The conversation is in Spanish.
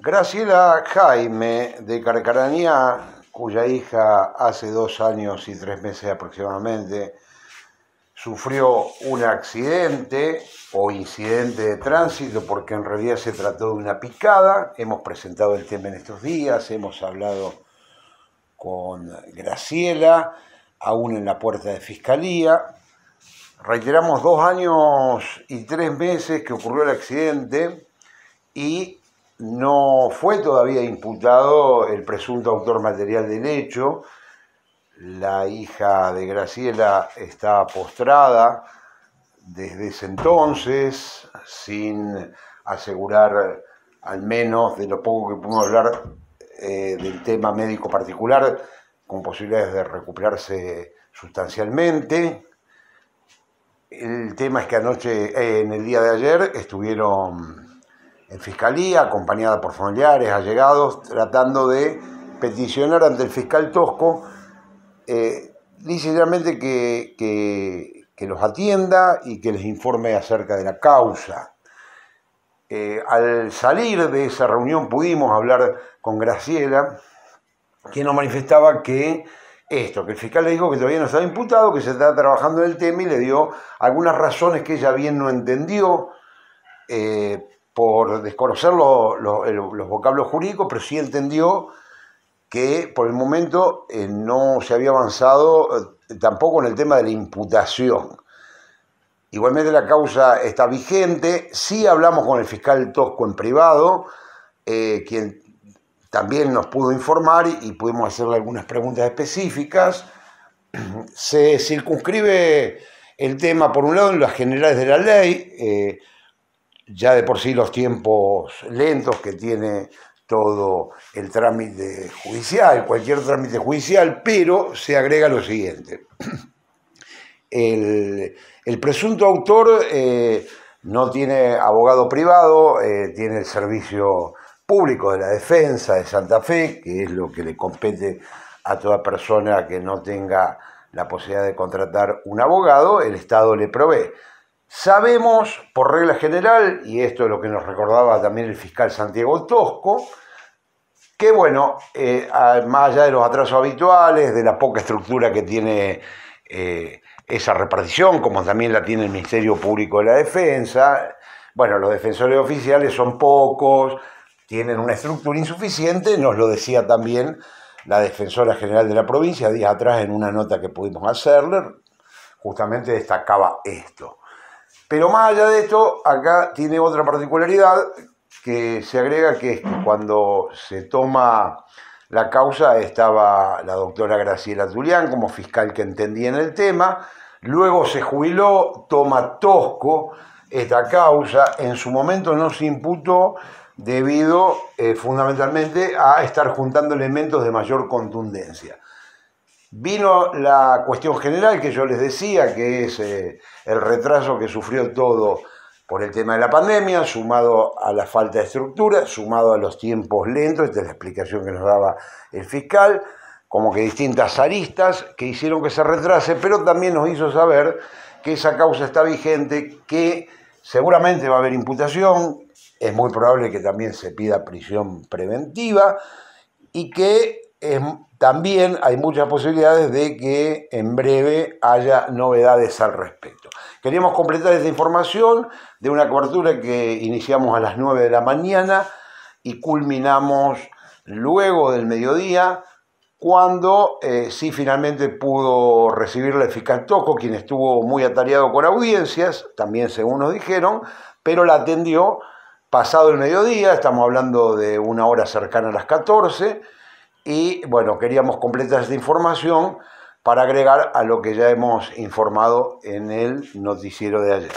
Graciela Jaime de Carcaranía, cuya hija hace dos años y tres meses aproximadamente sufrió un accidente o incidente de tránsito, porque en realidad se trató de una picada. Hemos presentado el tema en estos días, hemos hablado con Graciela, aún en la puerta de fiscalía. Reiteramos dos años y tres meses que ocurrió el accidente y no fue todavía imputado el presunto autor material del hecho. La hija de Graciela está postrada desde ese entonces, sin asegurar al menos de lo poco que pudimos hablar eh, del tema médico particular, con posibilidades de recuperarse sustancialmente. El tema es que anoche, eh, en el día de ayer, estuvieron en fiscalía, acompañada por familiares, allegados, tratando de peticionar ante el fiscal Tosco, eh, que, los atienda y que les informe acerca de la causa. Eh, al salir de esa reunión pudimos hablar con Graciela, quien nos manifestaba que esto, que el fiscal le dijo que todavía no estaba imputado, que se está trabajando en el tema y le dio algunas razones que ella bien no entendió, eh, por desconocer los, vocablos jurídicos, pero sí entendió que por el momento eh, no se había avanzado eh, tampoco en el tema de la imputación. Igualmente la causa está vigente, sí hablamos con el fiscal Tosco en privado, eh, quien también nos pudo informar y pudimos hacerle algunas preguntas específicas. Se circunscribe el tema, por un lado, en las generales de la ley, ya de por sí los tiempos lentos que tiene todo el trámite judicial, cualquier trámite judicial, pero se agrega lo siguiente. El, presunto autor eh, no tiene abogado privado, eh, tiene el servicio público de la defensa de Santa Fe, que es lo que le compete a toda persona que no tenga la posibilidad de contratar un abogado, el Estado le provee. Sabemos, por regla general, y esto es lo que nos recordaba también el fiscal Santiago Tosco, que bueno, eh, más allá de los atrasos habituales, de la poca estructura que tiene eh, esa repartición, como también la tiene el Ministerio Público de la Defensa, bueno, los defensores oficiales son pocos, tienen una estructura insuficiente, nos lo decía también la defensora general de la provincia, días atrás en una nota que pudimos hacerle, justamente destacaba esto. Pero más allá de esto, acá tiene otra particularidad que se agrega que es que cuando se toma la causa estaba la doctora Graciela Tulián como fiscal que entendía en el tema, luego se jubiló, toma Tosco esta causa, en su momento no se imputó debido eh, fundamentalmente a estar juntando elementos de mayor contundencia. Vino la cuestión general que yo les decía, que es eh, el retraso que sufrió todo por el tema de la pandemia, sumado a la falta de estructura, sumado a los tiempos lentos, esta es la explicación que nos daba el fiscal, como que distintas aristas que hicieron que se retrase, pero también nos hizo saber que esa causa está vigente, que seguramente va a haber imputación, es muy probable que también se pida prisión preventiva y que Em, también hay muchas posibilidades de que en breve haya novedades al respecto. Queríamos completar esta información de una cobertura que iniciamos a las 9 de la mañana y culminamos luego del mediodía cuando eh, sí finalmente pudo recibir la eficaz Toco, quien estuvo muy atareado con audiencias, también según nos dijeron, pero la atendió pasado el mediodía, estamos hablando de una hora cercana a las 14, y bueno, queríamos completar esta información para agregar a lo que ya hemos informado en el noticiero de ayer.